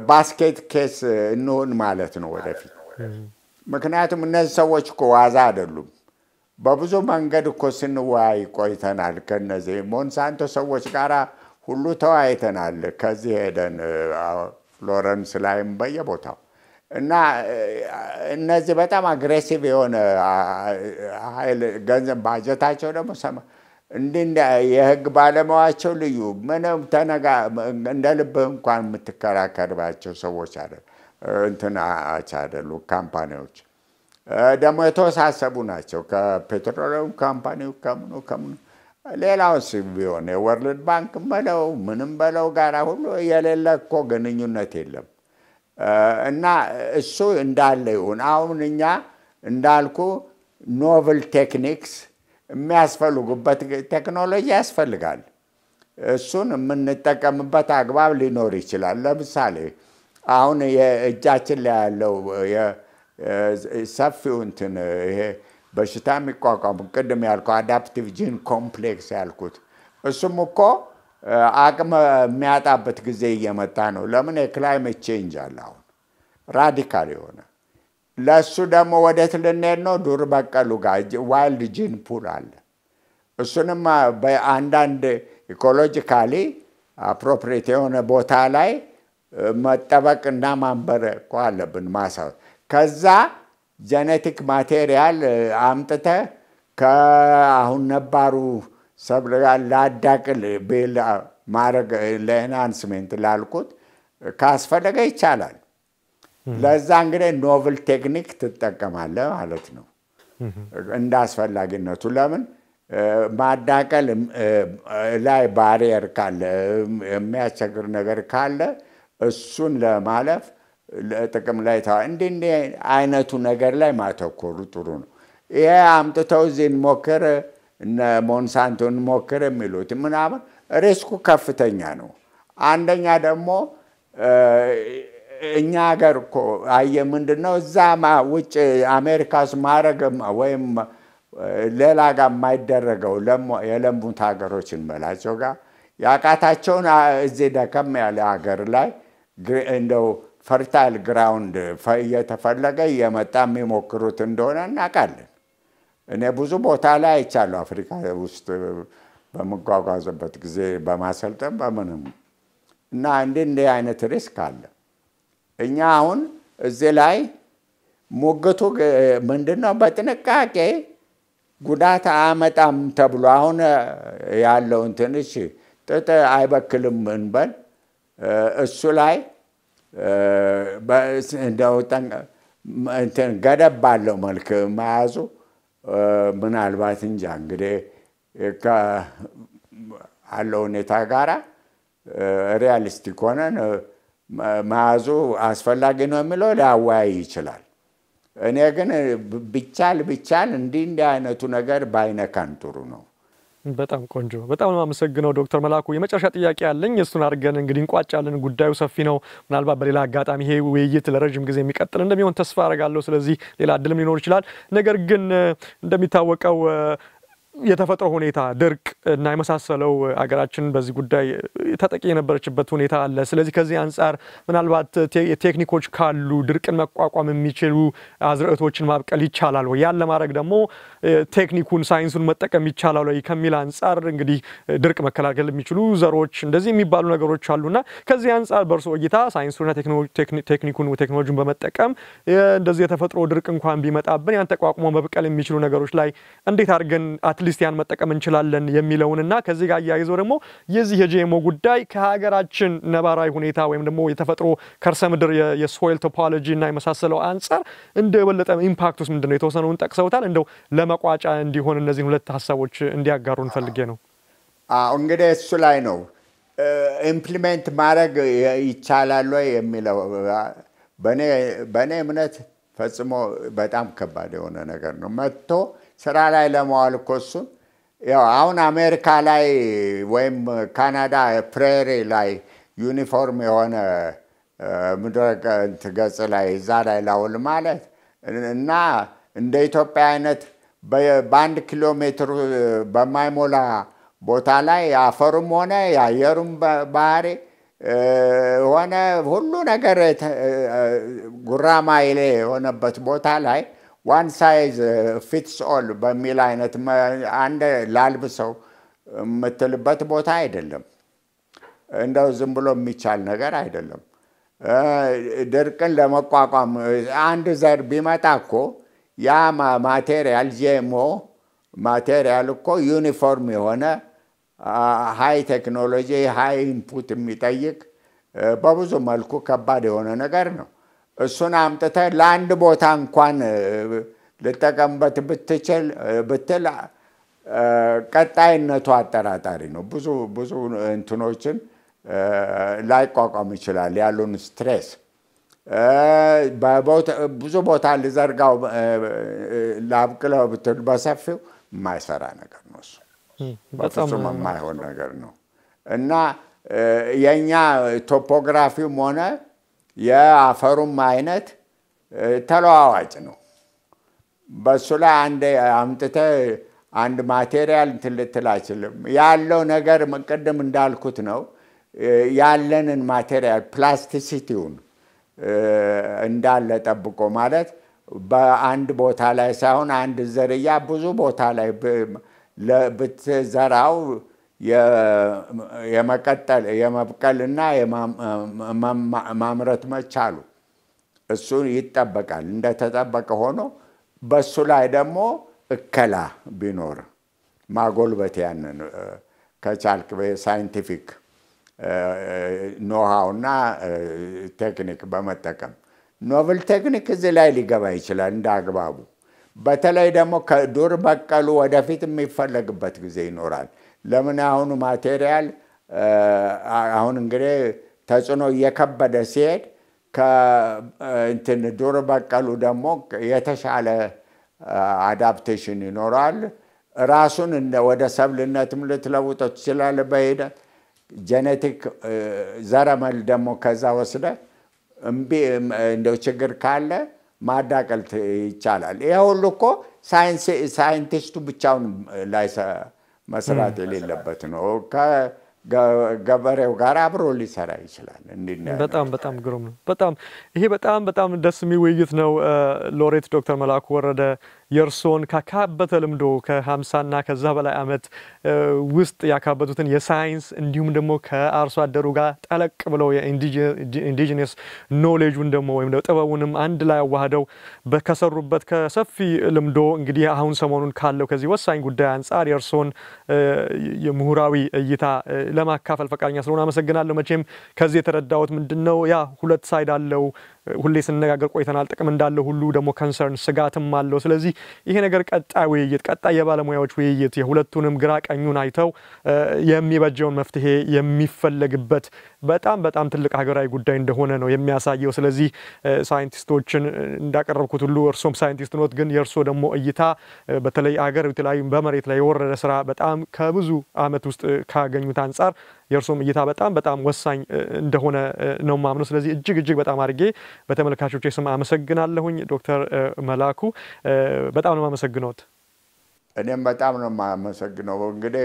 ባስኬት ኬስ እንሆን ማለት ነው ወደፊት። ምክንያቱም እነዚህ ሰዎች እኮ ዋዛ አይደሉም። በብዙ መንገድ እኮ ስንወያይ ቆይተናል። ከነዚህ ሞንሳንቶ ሰዎች ጋር ሁሉ ተወያይተናል። ከዚህ ሄደን ፍሎረንስ ላይም በየቦታው እና እነዚህ በጣም አግሬሲቭ የሆነ ኃይል ገንዘብ ባጀታቸው ደግሞ እንዲህ የህግ ባለሙያቸው ልዩ ምንም ተነጋ እንደ ልብህ እንኳን የምትከራከርባቸው ሰዎች አለ እንትናች አደሉ ካምፓኒዎች ደግሞ የተወሳሰቡ ናቸው። ከፔትሮሊየም ካምፓኒ ከምኑ ከምኑ ሌላው ቢሆን የወርልድ ባንክ በለው ምንም በለው ጋር ሁሉ የሌለ እኮ ግንኙነት የለም እና እሱ እንዳለ ይሁን። አሁን እኛ እንዳልኩ ኖቭል ቴክኒክስ የሚያስፈልጉበት ቴክኖሎጂ ያስፈልጋል። እሱን የምንጠቀምበት አግባብ ሊኖር ይችላል። ለምሳሌ አሁን የእጃችን ላይ ያለው ሰፊው እንትን ይሄ በሽታ የሚቋቋሙ ቅድም ያልከው አዳፕቲቭ ጂን ኮምፕሌክስ ያልኩት እሱም እኮ አቅም የሚያጣበት ጊዜ እየመጣ ነው። ለምን የክላይሜት ቼንጅ አለ አሁን ራዲካል የሆነ ለእሱ ደግሞ ወዴት ልንሄድ ነው? ዱር በቀሉ ጋር ዋይልድ ጂን ፑል አለ። እሱንም በአንዳንድ ኢኮሎጂካሊ አፕሮፕሬት የሆነ ቦታ ላይ መጠበቅ እና ማንበር እኮ አለብን። ማሳ ከዛ ጄኔቲክ ማቴሪያል አምጥተ ከአሁን ነባሩ ሰብል ጋር ላዳቅል ቤል ማድረግ ለኤንሃንስሜንት ላልኩት ካስፈለገ ይቻላል። ለዛ እንግዲህ ኖቭል ቴክኒክ ትጠቀማለ ማለት ነው። እንደ አስፈላጊነቱ ለምን ማዳቀል ላይ ባሪየር ካለ የሚያስቸግር ነገር ካለ እሱን ለማለፍ ጥቅም ላይ ታ እንዲ አይነቱ ነገር ላይ ማተኮሩ ጥሩ ነው። ይሄ አምጥተው እዚህ እንሞክር ሞንሳንቶ እንሞክር የሚሉት ምናምን ሪስኩ ከፍተኛ ነው። አንደኛ ደግሞ እኛ ሀገር እኮ አየህ ምንድን ነው እዛማ ውጭ አሜሪካስ ማድረግ ወይም ሌላ ጋር የማይደረገው የለሙት ሀገሮች እንበላቸው ጋር ያቃታቸውን እዚህ ደከም ያለ ሀገር ላይ እንደው ፈርታይል ግራውንድ እየተፈለገ እየመጣ የሚሞክሩት እንደሆነ እናውቃለን። እኔ ብዙ ቦታ ላይ አይቻለሁ፣ አፍሪካ ውስጥ በምጓጓዝበት ጊዜ በማሰልጠን በምንም እና እንዲህ እንዲህ አይነት ሪስክ አለ። እኛ አሁን እዚህ ላይ ሞገቶ ምንድን በጥንቃቄ ጉዳት አያመጣም ተብሎ አሁን ያለውን ትንሽ ጥጥ አይበክልም እንበል እሱ ላይ እንደው ገደብ ባለው መልክ መያዙ ምናልባት እንጃ እንግዲህ አለው ሁኔታ ጋራ ሪያሊስቲክ ሆነን መያዙ አስፈላጊ ነው የሚለው ሊያወያይ ይችላል። እኔ ግን ብቻል ብቻል እንዲህ እንዲህ አይነቱ ነገር ባይነካን ጥሩ ነው። በጣም ቆንጆ። በጣም አመሰግነው ዶክተር መላኩ። የመጨረሻ ጥያቄ ያለኝ እሱን አድርገን እንግዲህ እንቋጫለን። ጉዳዩ ሰፊ ነው። ምናልባት በሌላ አጋጣሚ ይሄ ውይይት ለረዥም ጊዜ የሚቀጥል እንደሚሆን ተስፋ አረጋለሁ። ስለዚህ ሌላ እድልም ሊኖር ይችላል። ነገር ግን እንደሚታወቀው የተፈጥሮ ሁኔታ ድርቅ እና የመሳሰለው አገራችን በዚህ ጉዳይ ተጠቂ የነበረችበት ሁኔታ አለ። ስለዚህ ከዚህ አንጻር ምናልባት ቴክኒኮች ካሉ ድርቅን መቋቋም የሚችሉ አዝርዕቶችን ማብቀል ይቻላል ወይ? ያን ለማድረግ ደግሞ ቴክኒኩን ሳይንሱን መጠቀም ይቻላል ወይ ከሚል አንጻር እንግዲህ ድርቅ መከላከል የሚችሉ ዘሮች እንደዚህ የሚባሉ ነገሮች አሉና ከዚህ አንጻር በእርሶ እይታ ሳይንሱና ቴክኒኩን ቴክኖሎጂን በመጠቀም እንደዚህ የተፈጥሮ ድርቅ እንኳን ቢመጣብን ያን ተቋቁሞ መብቀል የሚችሉ ነገሮች ላይ እንዴት አድርገን ክሪስቲያን መጠቀም እንችላለን የሚለውንና ከዚህ ጋር አያይዞ ደግሞ የዚህ የጂኤምኦ ጉዳይ ከሀገራችን ነባራዊ ሁኔታ ወይም ደግሞ የተፈጥሮ ከርሰ ምድር የሶይል ቶፖሎጂ እና የመሳሰለው አንጻር እንደ የበለጠ ኢምፓክት ውስጥ ምንድን ነው የተወሰነውን ጠቅሰውታል። እንደው ለመቋጫ እንዲሆን እነዚህን ሁለት ሀሳቦች እንዲያጋሩ እንፈልጌ ነው። እንግዲህ እሱ ላይ ነው ኢምፕሊሜንት ማድረግ ይቻላል ወይ የሚለው በእኔ እምነት ፈጽሞ በጣም ከባድ የሆነ ነገር ነው መጥቶ ስራ ላይ ለመዋል እኮ እሱን ያው አሁን አሜሪካ ላይ ወይም ካናዳ ፕሬሪ ላይ ዩኒፎርም የሆነ ምድረገጽ ገጽ ላይ እዛ ላይ ላውል ማለት እና እንደ ኢትዮጵያ አይነት በአንድ ኪሎ ሜትር በማይሞላ ቦታ ላይ አፈሩም ሆነ የአየሩም ባህሪ ሆነ ሁሉ ነገር ጉራማይሌ የሆነበት ቦታ ላይ ዋን ሳይዝ ፊትስ ኦል በሚል አይነት አንድ ላልብሰው የምትልበት ቦታ አይደለም። እንደው ዝም ብሎ የሚቻል ነገር አይደለም። ድርቅን ለመቋቋም አንድ ዘር ቢመጣ እኮ ያ ማቴሪያል ጄሞ ማቴሪያል እኮ ዩኒፎርም የሆነ ሀይ ቴክኖሎጂ ሀይ ኢንፑት የሚጠይቅ በብዙ መልኩ ከባድ የሆነ ነገር ነው። እሱን አምጥተ ለአንድ ቦታ እንኳን ልጠቀምበት ብትችል ብትል ቀጣይነቱ አጠራጣሪ ነው። ብዙ ብዙ እንትኖችን ላይቋቋም ይችላል ያሉን ስትሬስ ብዙ ቦታ ልዘርጋው ላብቅለው ብትል በሰፊው የማይሰራ ነገር ነው። እሱ በፍጹም የማይሆን ነገር ነው እና የእኛ ቶፖግራፊም ሆነ የአፈሩም አይነት ተለዋዋጭ ነው። በሱ ላይ አንድ አምጥተ አንድ ማቴሪያል እንትን ልትል አይችልም። ያለው ነገር ቅድም እንዳልኩት ነው። ያለንን ማቴሪያል ፕላስቲሲቲውን እንዳለ ጠብቆ ማለት በአንድ ቦታ ላይ ሳይሆን አንድ ዝርያ ብዙ ቦታ ላይ ብትዘራው የመቀጠል የመብቀልና ማምረት መቻሉ እሱ ይጠበቃል። እንደተጠበቀ ሆኖ በሱ ላይ ደግሞ እከላ ቢኖር ማጎልበት ያንን ከቻልክ ሳይንቲፊክ ኖሃው እና ቴክኒክ በመጠቀም ኖቭል ቴክኒክ እዚህ ላይ ሊገባ ይችላል እንደ አግባቡ። በተለይ ደግሞ ከዱር በቀሉ ወደፊት የሚፈለግበት ጊዜ ይኖራል። ለምን አሁኑ ማቴሪያል አሁን እንግዲህ ተጽዕኖ እየከበደ ሲሄድ ከእንትን ዱር በቀሉ ደግሞ የተሻለ አዳፕቴሽን ይኖረዋል። ራሱን ወደ ሰብልነትም ልትለውጦ ትችላለ በሂደት ጄኔቲክ ዘረመል ደግሞ ከዛ ወስደ እምቢ እንደው ችግር ካለ ማዳቀል ይቻላል። ይሄ ሁሉ እኮ ሳይንቲስቱ ብቻውን ላይ መስራት የሌለበት ነው። ከገበሬው ጋር አብሮ ሊሰራ ይችላል። በጣም በጣም ግሩም ነው። በጣም ይሄ በጣም በጣም ደስ የሚል ውይይት ነው። ሎሬት ዶክተር መላኩ ወረደ የእርስዎን ካካበተ ልምዶ ከ ከዛ በላይ ዓመት ውስጥ ያካበቱትን የሳይንስ እንዲሁም ደግሞ ከአርሶ አደሩ ጋር ጠለቅ ብለው የኢንዲጂነስ ኖሌጁን ደግሞ ወይም ጥበቡንም አንድ ላይ አዋህደው ከሰሩበት ከሰፊ ልምዶ እንግዲህ አሁን ሰሞኑን ካለው ከዚህ ወሳኝ ጉዳይ አንጻር የእርስዎን የምሁራዊ እይታ ለማካፈል ፈቃደኛ ስለሆነ አመሰግናለሁ። መቼም ከዚህ የተረዳሁት ምንድን ነው ያ ሁለት ሳይድ አለው ሁሌ ስንነጋገር ቆይተናል። ጥቅም እንዳለ ሁሉ ደግሞ ከንሰርን ስጋትም አለው። ስለዚህ ይሄ ነገር ቀጣይ ውይይት፣ ቀጣይ የባለሙያዎች ውይይት የሁለቱንም ግራ ቀኙን አይተው የሚበጀውን መፍትሄ የሚፈለግበት በጣም በጣም ትልቅ ሀገራዊ ጉዳይ እንደሆነ ነው የሚያሳየው። ስለዚህ ሳይንቲስቶችን እንዳቀረብኩት ሁሉ እርሶም ሳይንቲስት ኖት፣ ግን የእርሶ ደግሞ እይታ በተለይ ሀገር በመሬት ላይ የወረደ ስራ በጣም ከብዙ አመት ውስጥ ካገኙት አንጻር የእርሱም እይታ በጣም በጣም ወሳኝ እንደሆነ ነው ማምነው። ስለዚህ እጅግ እጅግ በጣም አድርጌ በተመልካቾች ስም አመሰግናለሁኝ። ዶክተር መላኩ በጣም ነው የማመሰግነውት። እኔም በጣም ነው ማመሰግነው እንግዲህ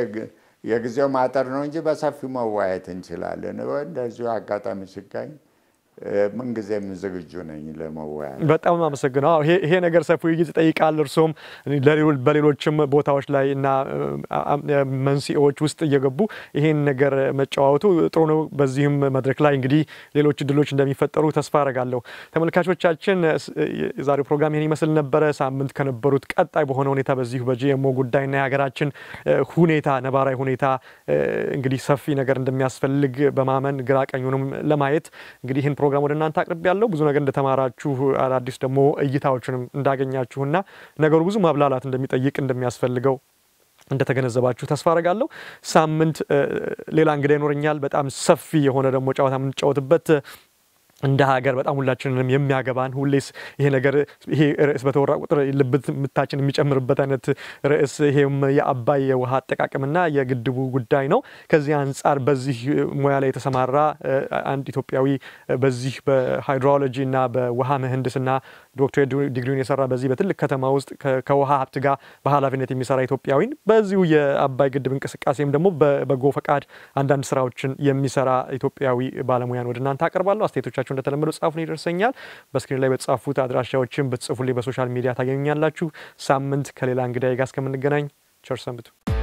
የጊዜው ማጠር ነው እንጂ በሰፊው መወያየት እንችላለን። እንደዚሁ አጋጣሚ ሲገኝ ምንጊዜም ዝግጁ ነኝ ለመወያ በጣም አመሰግነው። ይሄ ነገር ሰፊ ውይይት ይጠይቃል። እርሶም በሌሎችም ቦታዎች ላይ እና መንስኤዎች ውስጥ እየገቡ ይሄን ነገር መጨዋወቱ ጥሩ ነው። በዚህም መድረክ ላይ እንግዲህ ሌሎች እድሎች እንደሚፈጠሩ ተስፋ አረጋለሁ። ተመልካቾቻችን፣ የዛሬው ፕሮግራም ይህን ይመስል ነበረ። ሳምንት ከነበሩት ቀጣይ በሆነ ሁኔታ በዚሁ በጂኤምኦ ጉዳይና የሀገራችን ሁኔታ ነባራዊ ሁኔታ እንግዲህ ሰፊ ነገር እንደሚያስፈልግ በማመን ግራ ቀኙንም ለማየት እንግዲህ ይህን ፕሮግራም ወደ እናንተ አቅርብ ያለው ብዙ ነገር እንደተማራችሁ አዳዲስ ደግሞ እይታዎችንም እንዳገኛችሁና ነገሩ ብዙ ማብላላት እንደሚጠይቅ እንደሚያስፈልገው እንደተገነዘባችሁ ተስፋ አረጋለሁ። ሳምንት ሌላ እንግዳ ይኖረኛል። በጣም ሰፊ የሆነ ደግሞ ጨዋታ የምንጫወትበት እንደ ሀገር በጣም ሁላችንንም የሚያገባን ሁሌስ ይሄ ነገር ይሄ ርዕስ በተወራ ቁጥር ልብ ምታችን የሚጨምርበት አይነት ርዕስ ይሄም የአባይ የውሃ አጠቃቀምና የግድቡ ጉዳይ ነው። ከዚህ አንጻር በዚህ ሙያ ላይ የተሰማራ አንድ ኢትዮጵያዊ በዚህ በሃይድሮሎጂ እና በውሃ ምህንድስና ዶክትሬት ዲግሪውን የሰራ በዚህ በትልቅ ከተማ ውስጥ ከውሃ ሀብት ጋር በኃላፊነት የሚሰራ ኢትዮጵያዊን በዚሁ የአባይ ግድብ እንቅስቃሴም ደግሞ በበጎ ፈቃድ አንዳንድ ስራዎችን የሚሰራ ኢትዮጵያዊ ባለሙያን ወደ እናንተ አቀርባለሁ። አስተያየቶቻችሁ እንደተለመደው ጻፉን፣ ይደርሰኛል። በስክሪን ላይ በተጻፉት አድራሻዎችን ብትጽፉልኝ በሶሻል ሚዲያ ታገኙኛላችሁ። ሳምንት ከሌላ እንግዳ ጋር እስከምንገናኝ ቸር ሰንብቱ።